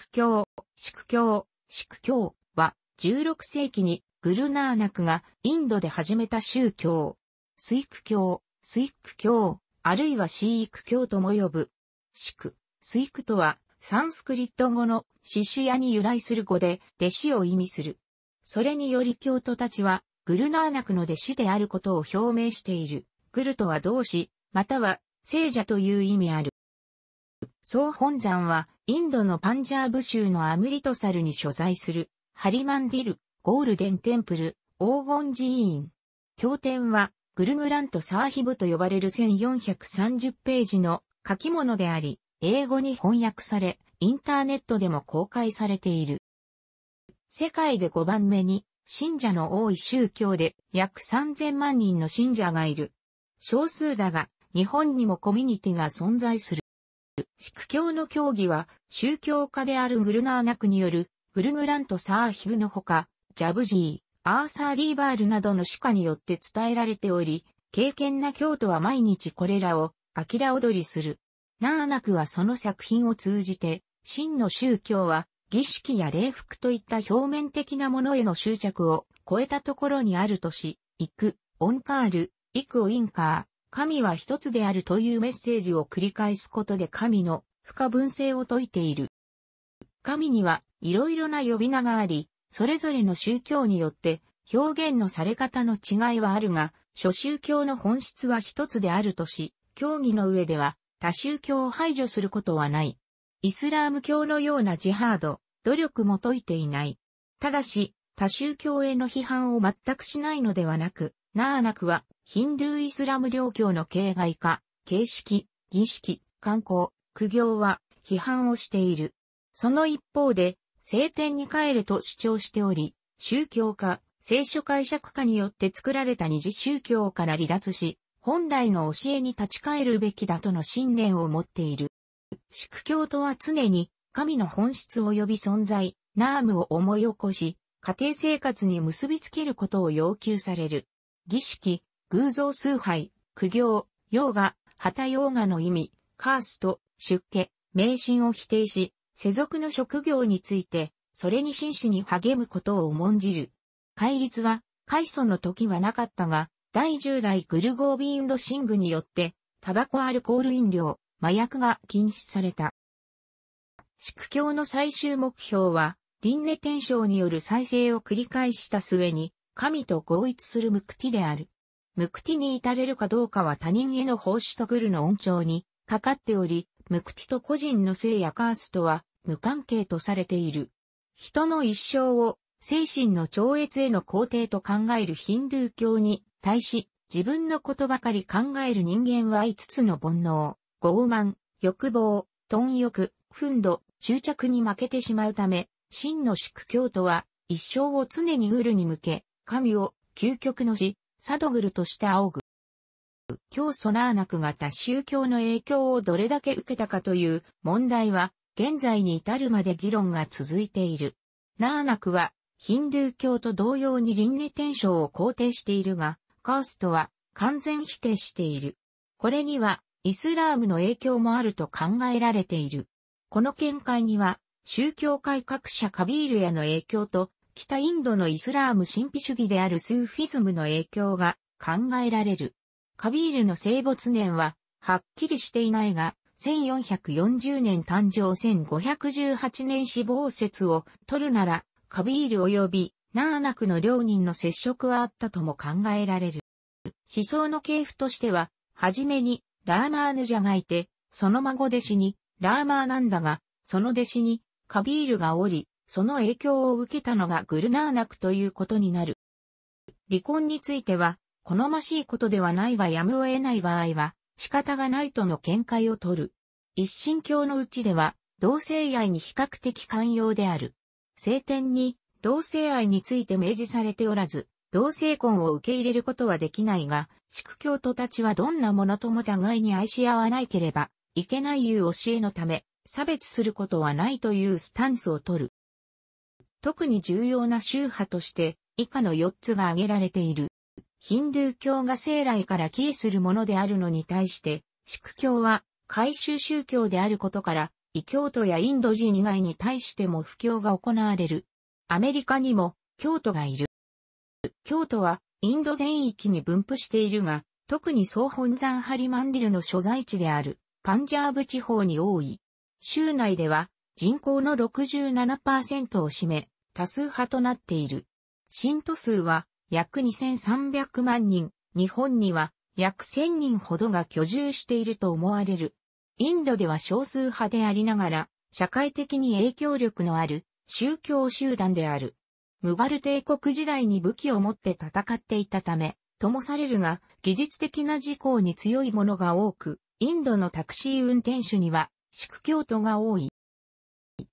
宿教、宿教、宿教は16世紀にグルナーナクがインドで始めた宗教。スイク教、スイク教、あるいはシーク教とも呼ぶ。シク、スイクとはサンスクリット語のシシュヤに由来する語で弟子を意味する。それにより教徒たちはグルナーナクの弟子であることを表明している。グルとは同志、または聖者という意味ある。総本山はインドのパンジャーブ州のアムリトサルに所在する、ハリマンディル、ゴールデンテンプル、黄金寺院。経典は、グルグラントサーヒブと呼ばれる1430ページの書き物であり、英語に翻訳され、インターネットでも公開されている。世界で5番目に、信者の多い宗教で約3000万人の信者がいる。少数だが、日本にもコミュニティが存在する。シ教の教義は、宗教家であるグルナーナクによる、グルグラント・サーヒブのほか、ジャブジー、アーサー・ディーバールなどの歯科によって伝えられており、敬虔な教徒は毎日これらを、あきら踊りする。ナーナクはその作品を通じて、真の宗教は、儀式や礼服といった表面的なものへの執着を超えたところにあるとし、行く、オンカール、イクオインカー、神は一つであるというメッセージを繰り返すことで神の不可分性を説いている。神にはいろいろな呼び名があり、それぞれの宗教によって表現のされ方の違いはあるが、諸宗教の本質は一つであるとし、教義の上では他宗教を排除することはない。イスラーム教のようなジハード、努力も解いていない。ただし、他宗教への批判を全くしないのではなく、ナーナクは、ヒンドゥーイスラム領教の形骸化、形式、儀式、観光、苦行は批判をしている。その一方で、聖典に帰れと主張しており、宗教家、聖書解釈家によって作られた二次宗教から離脱し、本来の教えに立ち返るべきだとの信念を持っている。宿教とは常に神の本質及び存在、ナームを思い起こし、家庭生活に結びつけることを要求される。儀式、偶像崇拝、苦行、ヨーガ、旗ヨーガの意味、カースト、出家、迷信を否定し、世俗の職業について、それに真摯に励むことを重んじる。戒律は、開祖の時はなかったが、第10代グルゴービーンドシングによって、タバコアルコール飲料、麻薬が禁止された。宿教の最終目標は、輪廻転生による再生を繰り返した末に、神と合一するムクティである。無口に至れるかどうかは他人への奉仕とグルの恩寵にかかっており、無口と個人の性やカーストは無関係とされている。人の一生を精神の超越への肯定と考えるヒンドゥー教に対し、自分のことばかり考える人間は5つの煩悩、傲慢、欲望、貪欲、憤怒、執着に負けてしまうため、真の宿教徒は一生を常にウルに向け、神を究極の死、サドグルとして仰ぐ。教祖ナーナクが宗教の影響をどれだけ受けたかという問題は、現在に至るまで議論が続いている。ナーナクは、ヒンドゥー教と同様に輪廻転生を肯定しているが、カーストは完全否定している。これには、イスラームの影響もあると考えられている。この見解には、宗教改革者カビールへの影響と北インドのイスラーム神秘主義であるスーフィズムの影響が考えられる。カビールの生没年は、はっきりしていないが、1440年誕生1518年死亡説を取るなら、カビール及びナーナクの両人の接触はあったとも考えられる。思想の系譜としては、はじめにラーマーヌジャがいて、その孫弟子にラーマーなんだが、その弟子にカビールがおり、その影響を受けたのがグルナーナクということになる。離婚については、好ましいことではないがやむを得ない場合は、仕方がないとの見解を取る。一神教のうちでは、同性愛に比較的寛容である。聖典に、同性愛について明示されておらず、同性婚を受け入れることはできないが、宿教徒たちはどんなものとも互いに愛し合わないければ、いけないいう教えのため、差別することはないというスタンスを取る。特に重要な宗派として以下の4つが挙げられている。ヒンドゥー教が生来から帰依するものであるのに対して、シク教は回収宗教であることから、異教徒やインド人以外に対しても布教が行われる。アメリカにも教徒がいる。教徒はインド全域に分布しているが、特に総本山ハリマンディルの所在地であるパンジャーブ地方に多い。州内では人口の67%を占め、多数派となっている。信徒数は約2300万人、日本には約1000人ほどが居住していると思われる。インドでは少数派でありながら、社会的に影響力のある宗教集団である。ムガル帝国時代に武器を持って戦っていたため、ともされるが、技術的な事項に強いものが多く、インドのタクシー運転手には、シク教徒が多い。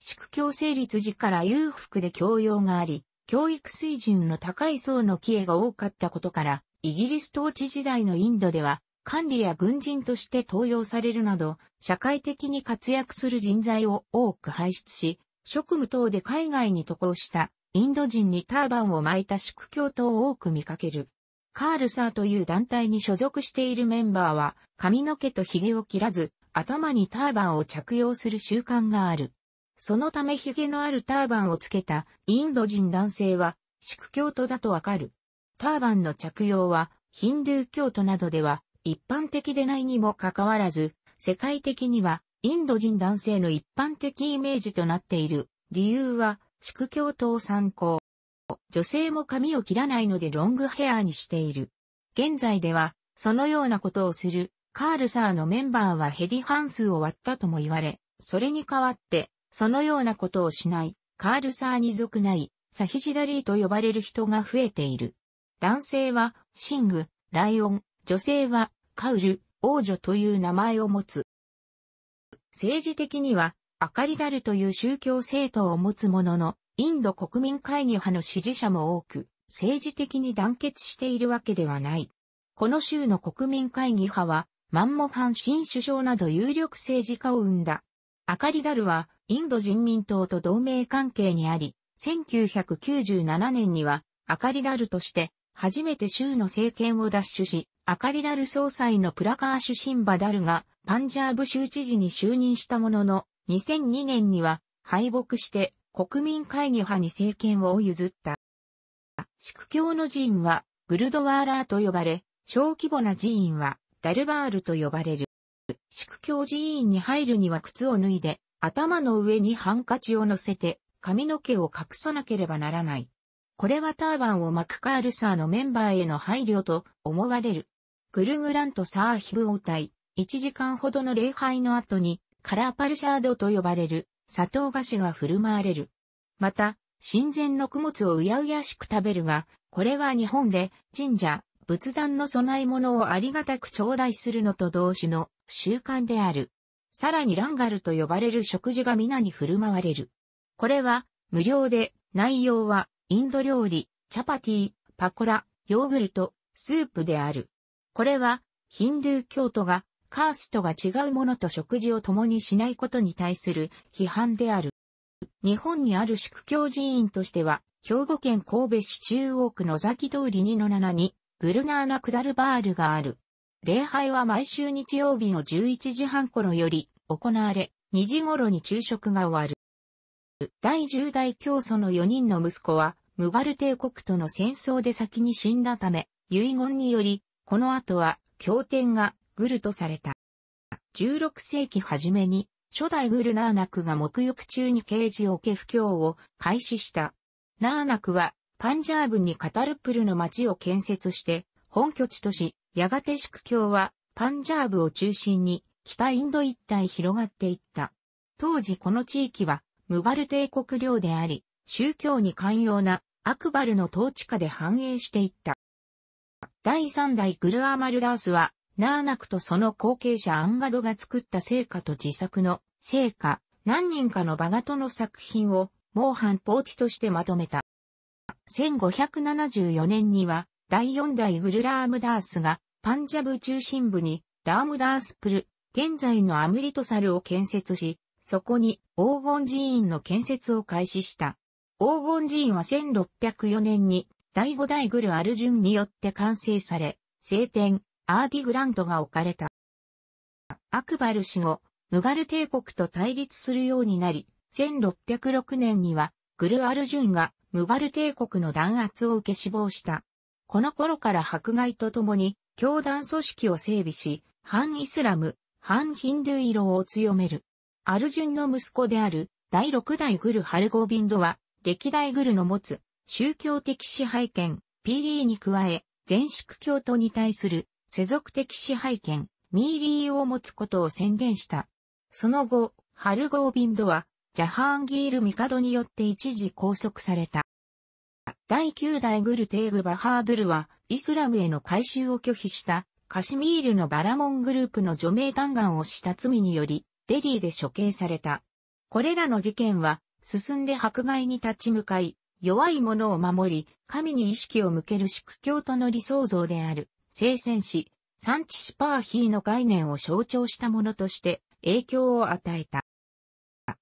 宿教成立時から裕福で教養があり、教育水準の高い層の帰依が多かったことから、イギリス統治時代のインドでは、管理や軍人として登用されるなど、社会的に活躍する人材を多く輩出し、職務等で海外に渡航したインド人にターバンを巻いた宿教等を多く見かける。カールサーという団体に所属しているメンバーは、髪の毛と髭を切らず、頭にターバンを着用する習慣がある。そのため髭のあるターバンをつけたインド人男性は、宿教徒だとわかる。ターバンの着用は、ヒンドゥー教徒などでは、一般的でないにもかかわらず、世界的には、インド人男性の一般的イメージとなっている。理由は、宿教徒を参考。女性も髪を切らないのでロングヘアにしている。現在では、そのようなことをする、カールサーのメンバーはヘリンスを割ったとも言われ、それに代わって、そのようなことをしない、カールサーに属ない、サヒジダリーと呼ばれる人が増えている。男性は、シング、ライオン、女性は、カウル、王女という名前を持つ。政治的には、アカリダルという宗教政党を持つものの、インド国民会議派の支持者も多く、政治的に団結しているわけではない。この州の国民会議派は、マンモハン新首相など有力政治家を生んだ。アカリダルは、インド人民党と同盟関係にあり、1997年には、アカリダルとして、初めて州の政権を奪取し、アカリダル総裁のプラカーシュ・シンバダルが、パンジャーブ州知事に就任したものの、2002年には、敗北して、国民会議派に政権を譲った。宿教の寺院は、グルドワーラーと呼ばれ、小規模な寺院は、ダルバールと呼ばれる。宿教寺院に入るには靴を脱いで、頭の上にハンカチを乗せて髪の毛を隠さなければならない。これはターバンを巻くカールサーのメンバーへの配慮と思われる。グルグラントサーヒブ王隊、1時間ほどの礼拝の後に、カラーパルシャードと呼ばれる砂糖菓子が振る舞われる。また、神前の供物をうやうやしく食べるが、これは日本で神社、仏壇の供え物をありがたく頂戴するのと同種の習慣である。さらにランガルと呼ばれる食事が皆に振る舞われる。これは、無料で、内容は、インド料理、チャパティ、パコラ、ヨーグルト、スープである。これは、ヒンドゥー教徒が、カーストが違うものと食事を共にしないことに対する批判である。日本にある宿教寺院としては、兵庫県神戸市中央区野崎通り2-7に、グルナーナ・クダルバールがある。礼拝は毎週日曜日の11時半頃より行われ、2時頃に昼食が終わる。第10代教祖の4人の息子は、ムガル帝国との戦争で先に死んだため、遺言により、この後は、経典がグルとされた。16世紀初めに、初代グルナーナクが沐浴中に刑事を受け布教を開始した。ナーナクは、パンジャーブにカタルプルの町を建設して、本拠地とし、やがてシク教はパンジャーブを中心に北インド一帯広がっていった。当時この地域はムガル帝国領であり、宗教に寛容なアクバルの統治下で繁栄していった。第3代グルアマルダースは、ナーナクとその後継者アンガドが作った聖火と自作の聖火、何人かのバガトの作品を、モーハン・ポーティとしてまとめた。1574年には、第4代グルラームダースが、パンジャブ中心部にラームダースプル、現在のアムリトサルを建設し、そこに黄金寺院の建設を開始した。黄金寺院は1604年に第五代グルアルジュンによって完成され、聖典、アーディグラントが置かれた。アクバル死後、ムガル帝国と対立するようになり、1606年にはグルアルジュンがムガル帝国の弾圧を受け死亡した。この頃から迫害とともに教団組織を整備し、反イスラム、反ヒンドゥー色を強める。アルジュンの息子である、第六代グルハルゴービンドは、歴代グルの持つ、宗教的支配権、ピーリーに加え、全宿教徒に対する、世俗的支配権、ミーリーを持つことを宣言した。その後、ハルゴービンドは、ジャハーンギール・ミカドによって一時拘束された。第9代グルテーグ・バハードゥルは、イスラムへの改宗を拒否した、カシミールのバラモングループの除名弾丸をした罪により、デリーで処刑された。これらの事件は、進んで迫害に立ち向かい、弱い者を守り、神に意識を向けるシク教徒の理想像である、聖戦士、サンチシパーヒーの概念を象徴したものとして影響を与えた。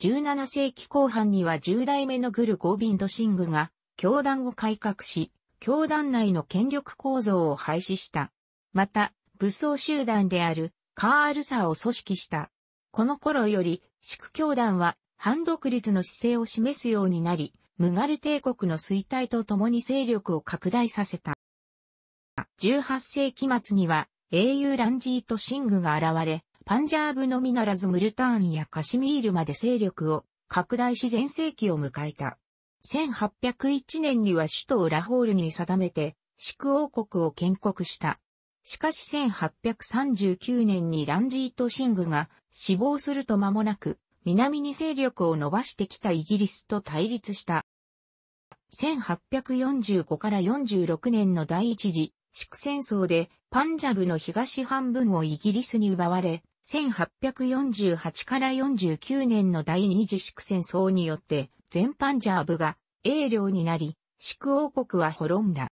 17世紀後半には10代目のグル・ゴービンド・シングが教団を改革し、教団内の権力構造を廃止した。また、武装集団であるカールサを組織した。この頃より、祝教団は反独立の姿勢を示すようになり、ムガル帝国の衰退とともに勢力を拡大させた。18世紀末には英雄ランジート・シングが現れ、パンジャーブのみならずムルターンやカシミールまで勢力を拡大し全世紀を迎えた。1801年には首都ラホールに定めて、シク王国を建国した。しかし1839年にランジート・シングが死亡すると間もなく、南に勢力を伸ばしてきたイギリスと対立した。1845から46年の第一次、シク戦争でパンジャブの東半分をイギリスに奪われ、1848から49年の第二次シク戦争によって全パンジャーブが英領になり、宿王国は滅んだ。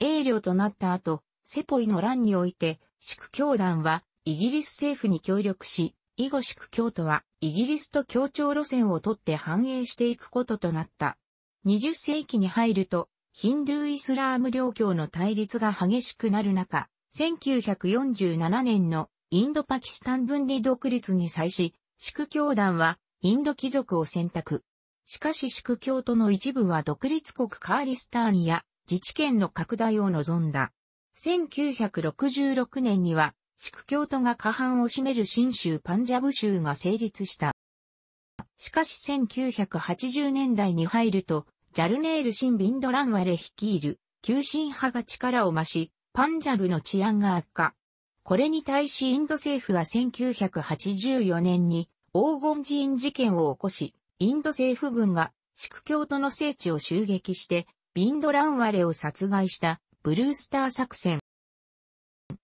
英領となった後、セポイの乱において、宿教団はイギリス政府に協力し、以後宿教徒はイギリスと協調路線をとって繁栄していくこととなった。20世紀に入ると、ヒンドゥーイスラーム領教の対立が激しくなる中、1947年のインドパキスタン分離独立に際し、宿教団はインド貴族を選択。しかし宿教徒の一部は独立国カーリスターニや自治権の拡大を望んだ。1966年には、宿教徒が過半を占める新州パンジャブ州が成立した。しかし1980年代に入ると、ジャルネール・シン・ビンドランワレ率いる、急進派が力を増し、パンジャブの治安が悪化。これに対しインド政府は1984年に黄金寺院事件を起こし、インド政府軍が、シク教徒の聖地を襲撃して、ビンドランワレを殺害したブルースター作戦。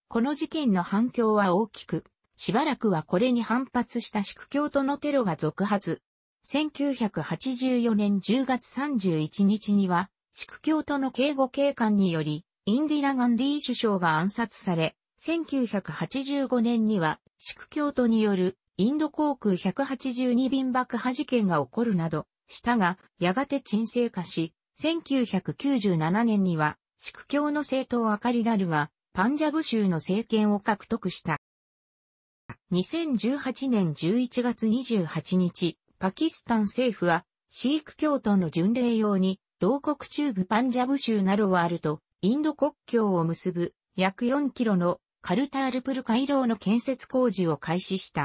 この事件の反響は大きく、しばらくはこれに反発したク教徒のテロが続発。1984年10月31日には、ク教徒の警護警官により、インディラ・ガンディ首相が暗殺され、1985年には、ク教徒によるインド航空182便爆破事件が起こるなど、したが、やがて沈静化し、1997年には、シク教の政党アカリダルが、パンジャブ州の政権を獲得した。2018年11月28日、パキスタン政府は、シーク教徒の巡礼用に、同国中部パンジャブ州ナロワールと、インド国境を結ぶ、約4キロのカルタールプル回廊の建設工事を開始した。